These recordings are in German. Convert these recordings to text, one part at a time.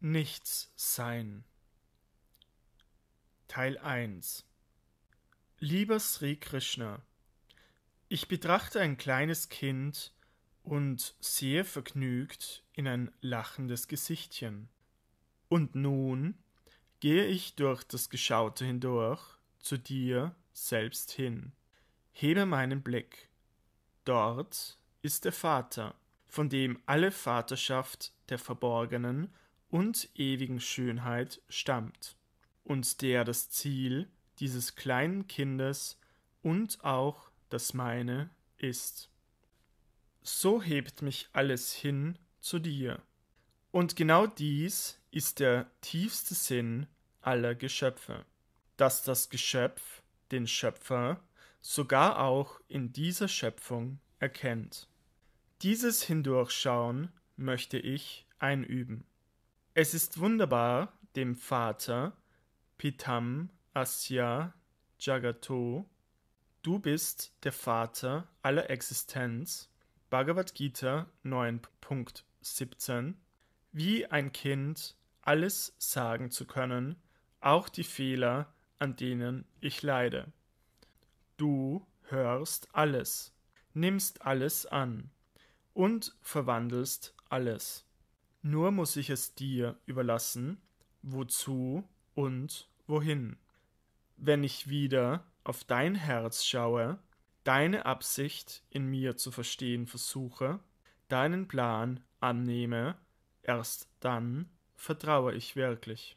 Nichts sein. Teil 1 Lieber Sri Krishna, ich betrachte ein kleines Kind und sehe vergnügt in ein lachendes Gesichtchen. Und nun gehe ich durch das Geschaute hindurch zu dir selbst hin. Hebe meinen Blick. Dort ist der Vater, von dem alle Vaterschaft der verborgenen und ewigen Schönheit stammt und der das Ziel dieses kleinen Kindes und auch das meine ist. So hebt mich alles hin zu dir. Und genau dies ist der tiefste Sinn aller Geschöpfe, dass das Geschöpf den Schöpfer sogar auch in dieser Schöpfung erkennt. Dieses Hindurchschauen möchte ich einüben. Es ist wunderbar, dem Vater, Pitam, Asya, Jagato, du bist der Vater aller Existenz, Bhagavad Gita 9.17, wie ein Kind alles sagen zu können, auch die Fehler, an denen ich leide. Du hörst alles, nimmst alles an und verwandelst alles. Nur muss ich es dir überlassen, wozu und wohin. Wenn ich wieder auf dein Herz schaue, deine Absicht in mir zu verstehen versuche, deinen Plan annehme, erst dann vertraue ich wirklich.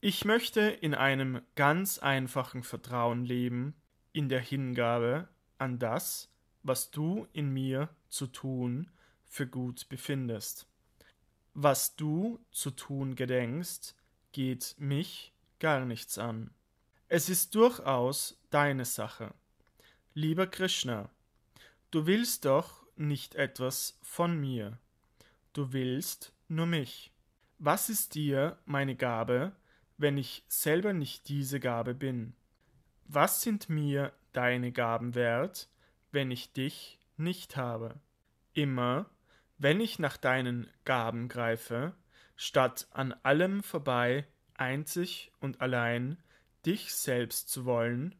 Ich möchte in einem ganz einfachen Vertrauen leben, in der Hingabe an das, was du in mir zu tun für gut befindest. Was du zu tun gedenkst, geht mich gar nichts an. Es ist durchaus deine Sache. Lieber Krishna, du willst doch nicht etwas von mir. Du willst nur mich. Was ist dir meine Gabe, wenn ich selber nicht diese Gabe bin? Was sind mir deine Gaben wert, wenn ich dich nicht habe? Immer wenn ich nach deinen Gaben greife, statt an allem vorbei, einzig und allein dich selbst zu wollen,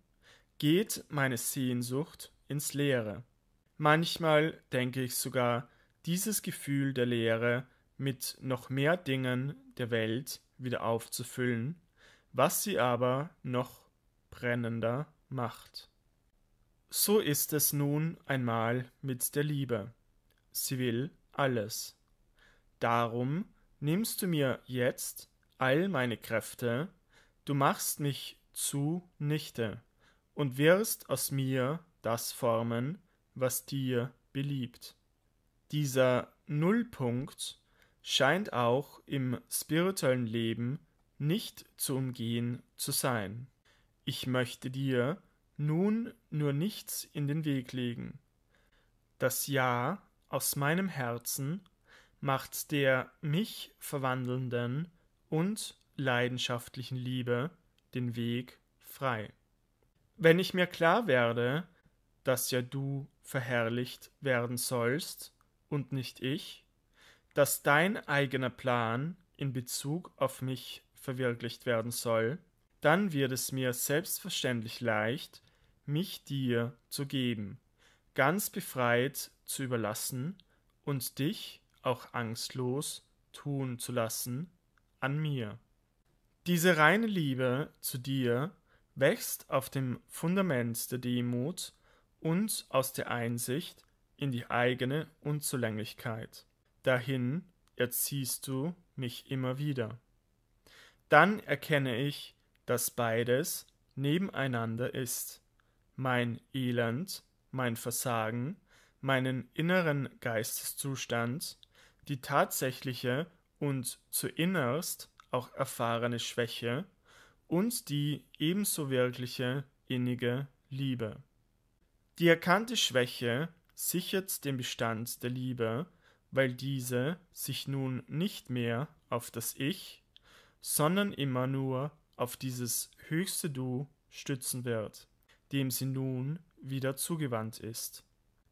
geht meine Sehnsucht ins Leere. Manchmal denke ich sogar, dieses Gefühl der Leere mit noch mehr Dingen der Welt wieder aufzufüllen, was sie aber noch brennender macht. So ist es nun einmal mit der Liebe. Sie will alles. Darum nimmst du mir jetzt all meine Kräfte, du machst mich zunichte und wirst aus mir das formen, was dir beliebt. Dieser Nullpunkt scheint auch im spirituellen Leben nicht zu umgehen zu sein. Ich möchte dir nun nur nichts in den Weg legen. Das Ja aus meinem Herzen macht der mich verwandelnden und leidenschaftlichen Liebe den Weg frei. Wenn ich mir klar werde, dass ja du verherrlicht werden sollst und nicht ich, dass dein eigener Plan in Bezug auf mich verwirklicht werden soll, dann wird es mir selbstverständlich leicht, mich dir zu geben, ganz befreit zu überlassen und dich auch angstlos tun zu lassen an mir. Diese reine Liebe zu dir wächst auf dem Fundament der Demut und aus der Einsicht in die eigene Unzulänglichkeit. Dahin erziehst du mich immer wieder. Dann erkenne ich, dass beides nebeneinander ist, mein Elend, mein Versagen meinen inneren Geisteszustand, die tatsächliche und zuinnerst auch erfahrene Schwäche und die ebenso wirkliche innige Liebe. Die erkannte Schwäche sichert den Bestand der Liebe, weil diese sich nun nicht mehr auf das Ich, sondern immer nur auf dieses höchste Du stützen wird, dem sie nun wieder zugewandt ist.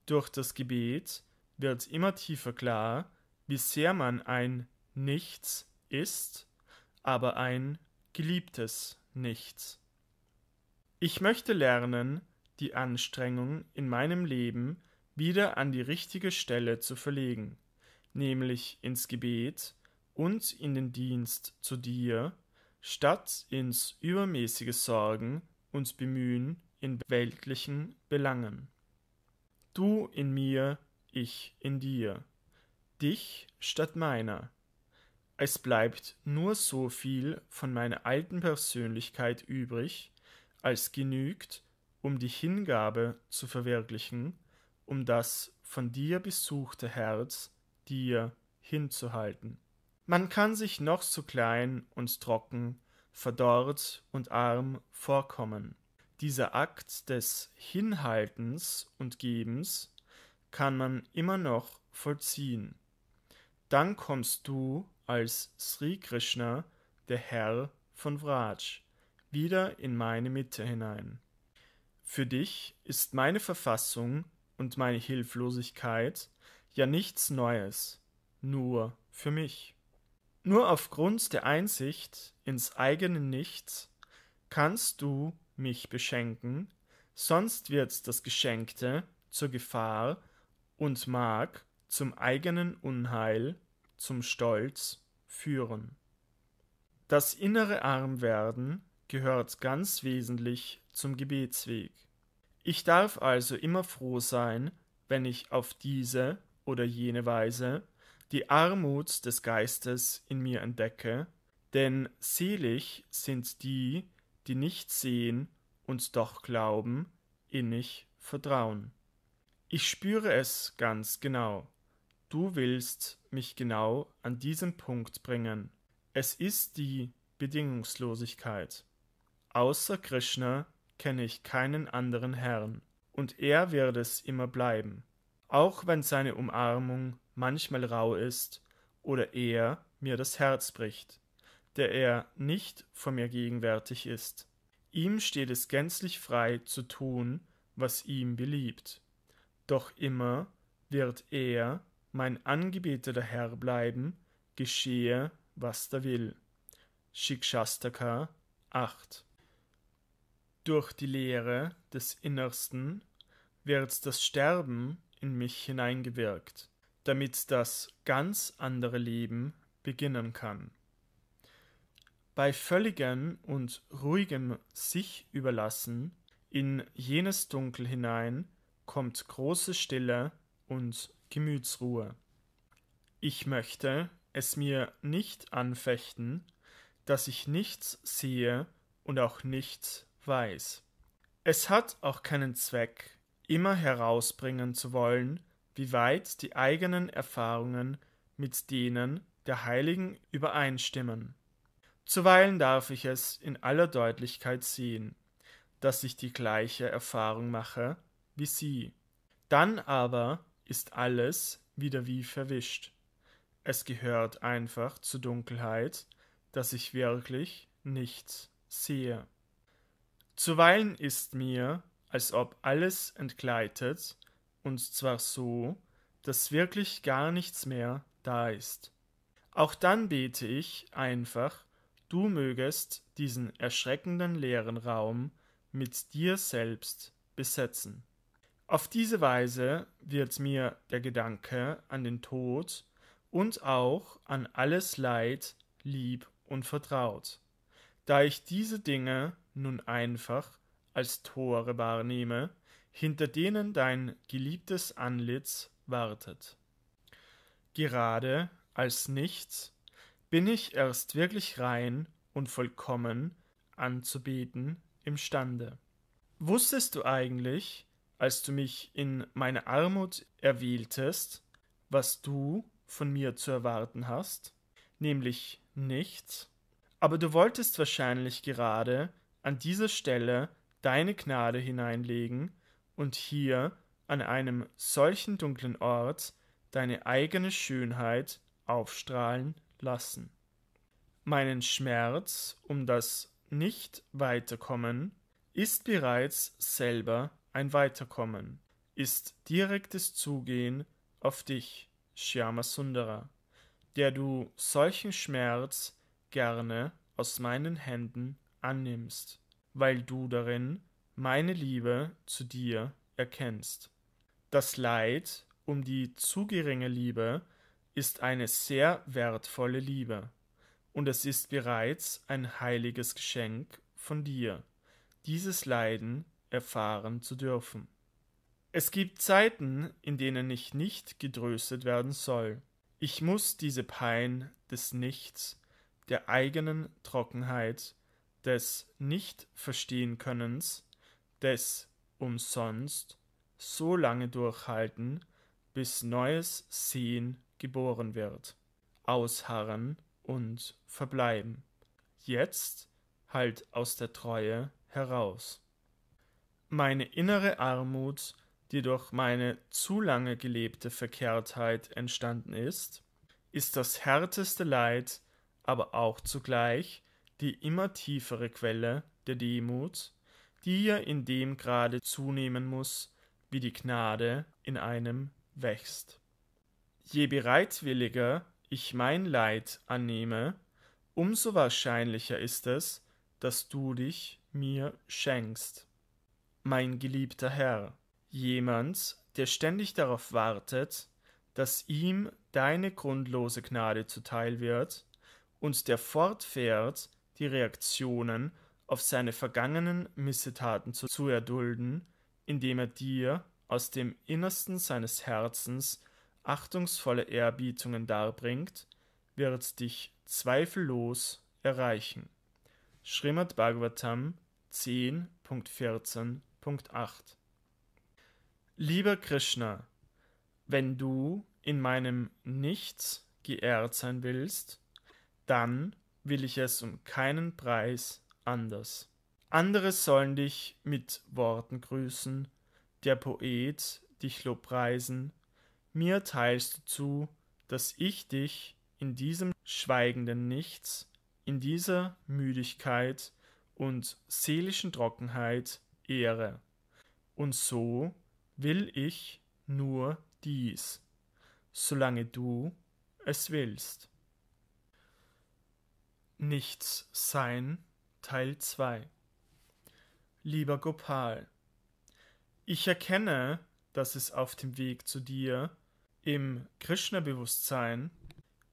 Durch das Gebet wird immer tiefer klar, wie sehr man ein Nichts ist, aber ein geliebtes Nichts. Ich möchte lernen, die Anstrengung in meinem Leben wieder an die richtige Stelle zu verlegen, nämlich ins Gebet und in den Dienst zu dir, statt ins übermäßige Sorgen und Bemühen in weltlichen Belangen. Du in mir, ich in dir. Dich statt meiner. Es bleibt nur so viel von meiner alten Persönlichkeit übrig, als genügt, um die Hingabe zu verwirklichen, um das von dir besuchte Herz dir hinzuhalten. Man kann sich noch so klein und trocken, verdorrt und arm vorkommen. Dieser Akt des Hinhaltens und Gebens kann man immer noch vollziehen. Dann kommst du als Sri Krishna, der Herr von Vraj, wieder in meine Mitte hinein. Für dich ist meine Verfassung und meine Hilflosigkeit ja nichts Neues, nur für mich. Nur aufgrund der Einsicht ins eigene Nichts kannst du mich beschenken, sonst wird das Geschenkte zur Gefahr und mag zum eigenen Unheil, zum Stolz führen. Das innere Armwerden gehört ganz wesentlich zum Gebetsweg. Ich darf also immer froh sein, wenn ich auf diese oder jene Weise die Armut des Geistes in mir entdecke, denn selig sind die, die nicht sehen, und doch glauben, innig vertrauen. Ich spüre es ganz genau. Du willst mich genau an diesen Punkt bringen. Es ist die Bedingungslosigkeit. Außer Krishna kenne ich keinen anderen Herrn, und er wird es immer bleiben, auch wenn seine Umarmung manchmal rau ist oder er mir das Herz bricht der er nicht vor mir gegenwärtig ist. Ihm steht es gänzlich frei zu tun, was ihm beliebt. Doch immer wird er, mein angebeteter Herr, bleiben, geschehe, was da will. Shikshastaka 8 Durch die Lehre des Innersten wird das Sterben in mich hineingewirkt, damit das ganz andere Leben beginnen kann bei völligem und ruhigem sich überlassen in jenes Dunkel hinein kommt große Stille und Gemütsruhe. Ich möchte es mir nicht anfechten, dass ich nichts sehe und auch nichts weiß. Es hat auch keinen Zweck, immer herausbringen zu wollen, wie weit die eigenen Erfahrungen mit denen der Heiligen übereinstimmen. Zuweilen darf ich es in aller Deutlichkeit sehen, dass ich die gleiche Erfahrung mache wie sie. Dann aber ist alles wieder wie verwischt. Es gehört einfach zur Dunkelheit, dass ich wirklich nichts sehe. Zuweilen ist mir, als ob alles entgleitet, und zwar so, dass wirklich gar nichts mehr da ist. Auch dann bete ich einfach du mögest diesen erschreckenden leeren Raum mit dir selbst besetzen. Auf diese Weise wird mir der Gedanke an den Tod und auch an alles Leid lieb und vertraut, da ich diese Dinge nun einfach als Tore wahrnehme, hinter denen dein geliebtes Anlitz wartet. Gerade als nichts bin ich erst wirklich rein und vollkommen anzubeten imstande. Wusstest du eigentlich, als du mich in meine Armut erwähltest, was du von mir zu erwarten hast? Nämlich nichts. Aber du wolltest wahrscheinlich gerade an dieser Stelle deine Gnade hineinlegen und hier an einem solchen dunklen Ort deine eigene Schönheit aufstrahlen lassen. Meinen Schmerz um das Nicht-Weiterkommen ist bereits selber ein Weiterkommen, ist direktes Zugehen auf dich, Shyama Sundara, der du solchen Schmerz gerne aus meinen Händen annimmst, weil du darin meine Liebe zu dir erkennst. Das Leid um die zu geringe Liebe ist eine sehr wertvolle Liebe, und es ist bereits ein heiliges Geschenk von dir, dieses Leiden erfahren zu dürfen. Es gibt Zeiten, in denen ich nicht getröstet werden soll. Ich muss diese Pein des Nichts, der eigenen Trockenheit, des Nicht-Verstehen-Könnens, des Umsonst so lange durchhalten, bis neues Sehen geboren wird. Ausharren und verbleiben. Jetzt halt aus der Treue heraus. Meine innere Armut, die durch meine zu lange gelebte Verkehrtheit entstanden ist, ist das härteste Leid, aber auch zugleich die immer tiefere Quelle der Demut, die ja in dem Grade zunehmen muss, wie die Gnade in einem wächst. Je bereitwilliger ich mein Leid annehme, umso wahrscheinlicher ist es, dass du dich mir schenkst. Mein geliebter Herr, jemand, der ständig darauf wartet, dass ihm deine grundlose Gnade zuteil wird und der fortfährt, die Reaktionen auf seine vergangenen Missetaten zu, zu erdulden, indem er dir aus dem Innersten seines Herzens achtungsvolle Ehrbietungen darbringt, wird dich zweifellos erreichen. Srimad Bhagavatam 10.14.8 Lieber Krishna, wenn du in meinem Nichts geehrt sein willst, dann will ich es um keinen Preis anders. Andere sollen dich mit Worten grüßen, der Poet dich lobpreisen, mir teilst du zu, dass ich dich in diesem schweigenden Nichts, in dieser Müdigkeit und seelischen Trockenheit ehre. Und so will ich nur dies, solange du es willst. Nichts Sein Teil 2 Lieber Gopal, ich erkenne, dass es auf dem Weg zu dir im Krishna-Bewusstsein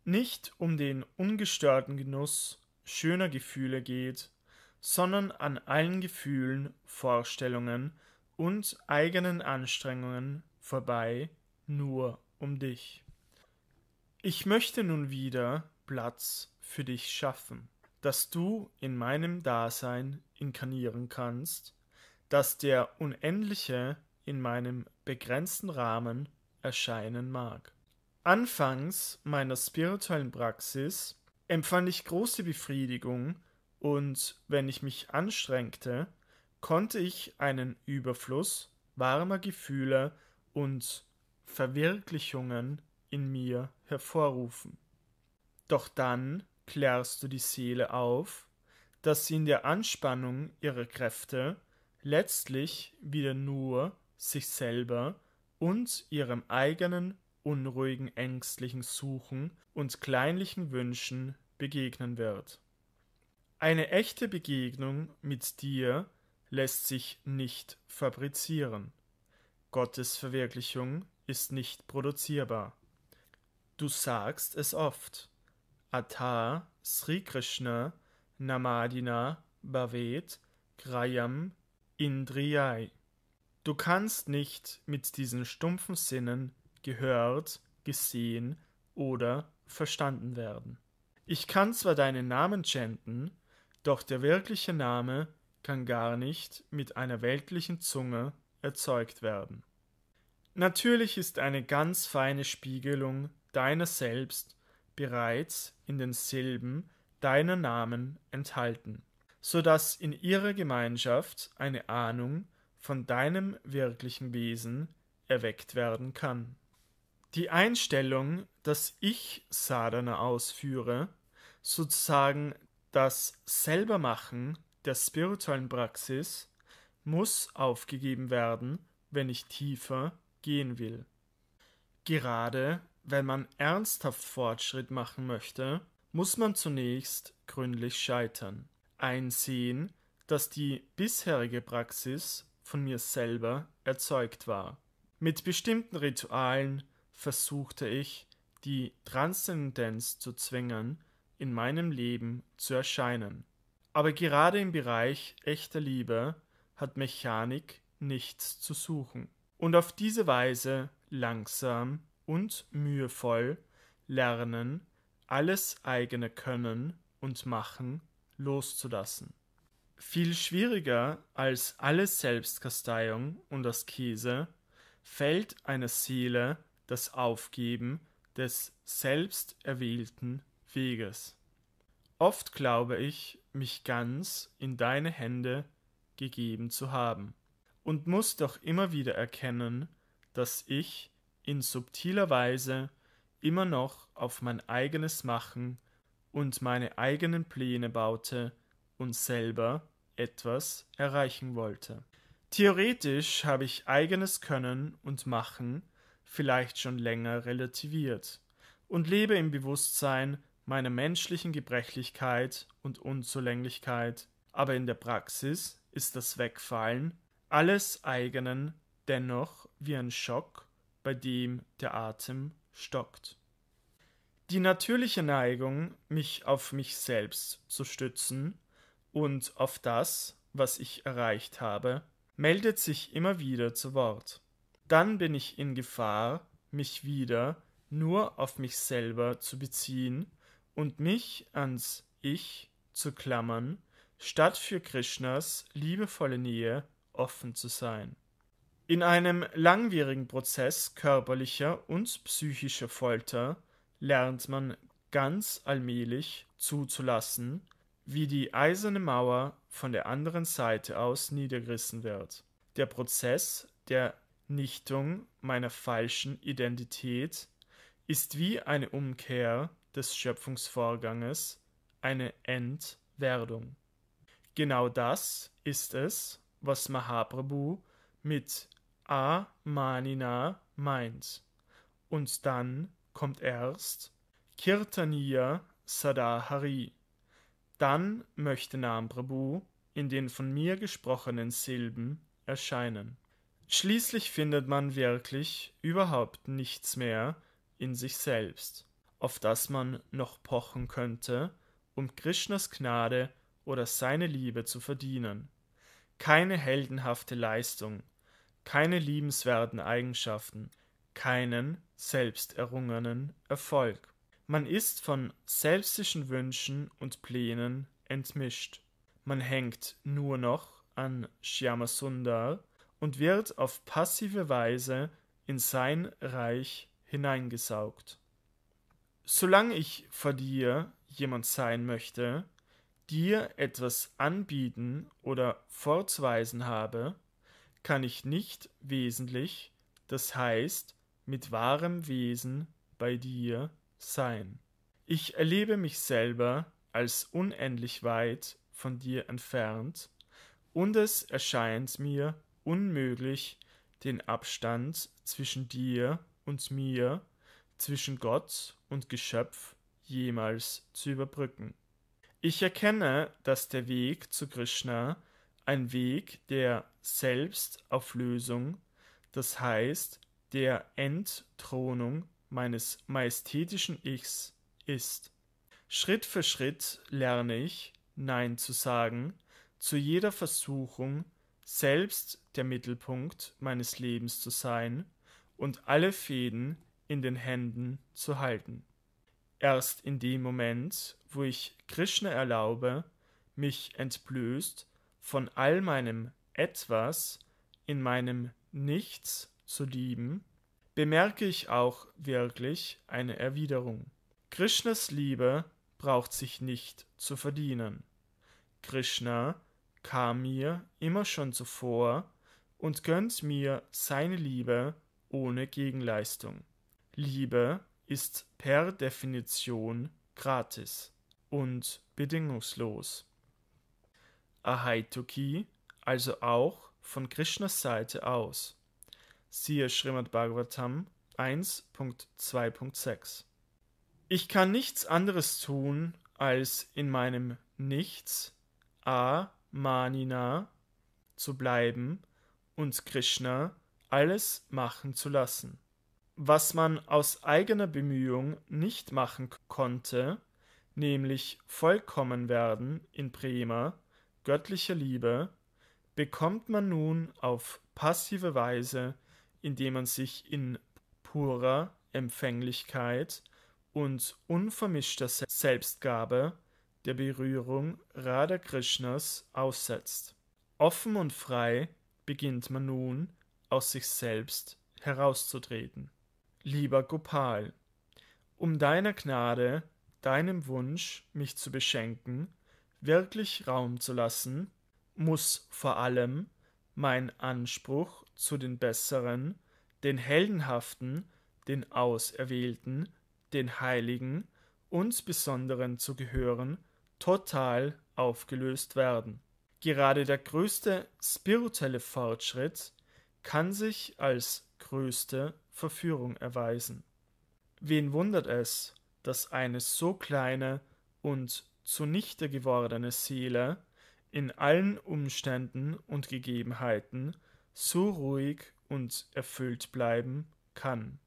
nicht um den ungestörten Genuss schöner Gefühle geht, sondern an allen Gefühlen, Vorstellungen und eigenen Anstrengungen vorbei nur um dich. Ich möchte nun wieder Platz für dich schaffen, dass du in meinem Dasein inkarnieren kannst, dass der Unendliche in meinem begrenzten Rahmen erscheinen mag. Anfangs meiner spirituellen Praxis empfand ich große Befriedigung und wenn ich mich anstrengte, konnte ich einen Überfluss warmer Gefühle und Verwirklichungen in mir hervorrufen. Doch dann klärst du die Seele auf, dass sie in der Anspannung ihrer Kräfte letztlich wieder nur sich selber und ihrem eigenen unruhigen, ängstlichen Suchen und kleinlichen Wünschen begegnen wird. Eine echte Begegnung mit dir lässt sich nicht fabrizieren. Gottes Verwirklichung ist nicht produzierbar. Du sagst es oft. Atta, Sri Krishna, Namadina, Bhavet, Grayam, Indriyai. Du kannst nicht mit diesen stumpfen Sinnen gehört, gesehen oder verstanden werden. Ich kann zwar deinen Namen chanten, doch der wirkliche Name kann gar nicht mit einer weltlichen Zunge erzeugt werden. Natürlich ist eine ganz feine Spiegelung deiner selbst bereits in den Silben deiner Namen enthalten, so dass in ihrer Gemeinschaft eine Ahnung von deinem wirklichen Wesen erweckt werden kann. Die Einstellung, dass ich Sadhana ausführe, sozusagen das Selbermachen der spirituellen Praxis, muss aufgegeben werden, wenn ich tiefer gehen will. Gerade wenn man ernsthaft Fortschritt machen möchte, muss man zunächst gründlich scheitern, einsehen, dass die bisherige Praxis von mir selber erzeugt war. Mit bestimmten Ritualen versuchte ich, die Transzendenz zu zwingen, in meinem Leben zu erscheinen. Aber gerade im Bereich echter Liebe hat Mechanik nichts zu suchen. Und auf diese Weise langsam und mühevoll lernen, alles eigene Können und Machen loszulassen. Viel schwieriger als alle Selbstkasteiung und Askese fällt einer Seele das Aufgeben des selbst erwählten Weges. Oft glaube ich, mich ganz in deine Hände gegeben zu haben, und muss doch immer wieder erkennen, dass ich in subtiler Weise immer noch auf mein eigenes Machen und meine eigenen Pläne baute, und selber etwas erreichen wollte. Theoretisch habe ich eigenes Können und Machen vielleicht schon länger relativiert und lebe im Bewusstsein meiner menschlichen Gebrechlichkeit und Unzulänglichkeit, aber in der Praxis ist das Wegfallen alles eigenen dennoch wie ein Schock, bei dem der Atem stockt. Die natürliche Neigung, mich auf mich selbst zu stützen, und auf das, was ich erreicht habe, meldet sich immer wieder zu Wort. Dann bin ich in Gefahr, mich wieder nur auf mich selber zu beziehen und mich ans Ich zu klammern, statt für Krishnas liebevolle Nähe offen zu sein. In einem langwierigen Prozess körperlicher und psychischer Folter lernt man ganz allmählich zuzulassen, wie die Eiserne Mauer von der anderen Seite aus niedergerissen wird. Der Prozess der Nichtung meiner falschen Identität ist wie eine Umkehr des Schöpfungsvorganges, eine Entwerdung. Genau das ist es, was Mahaprabhu mit Amanina meint. Und dann kommt erst Kirtaniya Sadahari. Dann möchte Nam Prabhu in den von mir gesprochenen Silben erscheinen. Schließlich findet man wirklich überhaupt nichts mehr in sich selbst, auf das man noch pochen könnte, um Krishnas Gnade oder seine Liebe zu verdienen. Keine heldenhafte Leistung, keine liebenswerten Eigenschaften, keinen selbsterrungenen Erfolg. Man ist von selbstischen Wünschen und Plänen entmischt. Man hängt nur noch an Shyamasundar und wird auf passive Weise in sein Reich hineingesaugt. Solange ich vor dir jemand sein möchte, dir etwas anbieten oder vorzuweisen habe, kann ich nicht wesentlich, das heißt mit wahrem Wesen bei dir sein. Ich erlebe mich selber als unendlich weit von dir entfernt, und es erscheint mir unmöglich, den Abstand zwischen dir und mir, zwischen Gott und Geschöpf jemals zu überbrücken. Ich erkenne, dass der Weg zu Krishna ein Weg der Selbstauflösung, das heißt der Entthronung meines majestätischen Ichs ist. Schritt für Schritt lerne ich, Nein zu sagen, zu jeder Versuchung, selbst der Mittelpunkt meines Lebens zu sein und alle Fäden in den Händen zu halten. Erst in dem Moment, wo ich Krishna erlaube, mich entblößt von all meinem Etwas in meinem Nichts zu lieben, bemerke ich auch wirklich eine Erwiderung. Krishnas Liebe braucht sich nicht zu verdienen. Krishna kam mir immer schon zuvor und gönnt mir seine Liebe ohne Gegenleistung. Liebe ist per Definition gratis und bedingungslos. Ahaituki also auch von Krishnas Seite aus siehe Srimad Bhagavatam 1.2.6. Ich kann nichts anderes tun, als in meinem Nichts, A, Manina, zu bleiben und Krishna alles machen zu lassen. Was man aus eigener Bemühung nicht machen konnte, nämlich vollkommen werden in Prema, göttlicher Liebe, bekommt man nun auf passive Weise indem man sich in purer Empfänglichkeit und unvermischter Selbstgabe der Berührung Radha Krishnas aussetzt. Offen und frei beginnt man nun aus sich selbst herauszutreten. Lieber Gopal, um deiner Gnade, deinem Wunsch, mich zu beschenken, wirklich Raum zu lassen, muss vor allem mein Anspruch zu den Besseren, den Heldenhaften, den Auserwählten, den Heiligen, uns Besonderen zu gehören, total aufgelöst werden. Gerade der größte spirituelle Fortschritt kann sich als größte Verführung erweisen. Wen wundert es, dass eine so kleine und zunichte gewordene Seele in allen Umständen und Gegebenheiten so ruhig und erfüllt bleiben kann.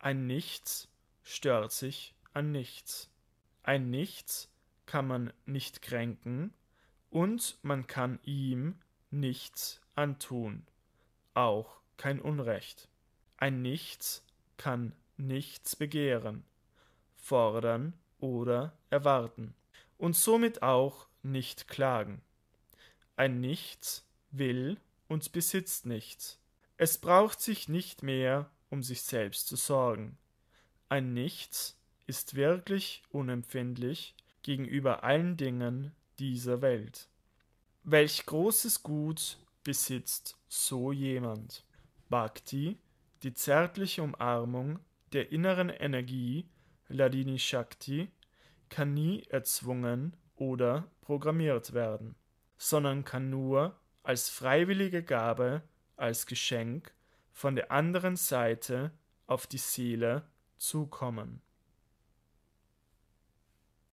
Ein Nichts stört sich an nichts. Ein Nichts kann man nicht kränken und man kann ihm nichts antun, auch kein Unrecht. Ein Nichts kann nichts begehren, fordern oder erwarten und somit auch nicht klagen. Ein Nichts will und besitzt nichts. Es braucht sich nicht mehr, um sich selbst zu sorgen. Ein Nichts ist wirklich unempfindlich gegenüber allen Dingen dieser Welt. Welch großes Gut besitzt so jemand? Bhakti, die zärtliche Umarmung der inneren Energie, Ladini Shakti, kann nie erzwungen oder programmiert werden, sondern kann nur als freiwillige Gabe, als Geschenk von der anderen Seite auf die Seele zukommen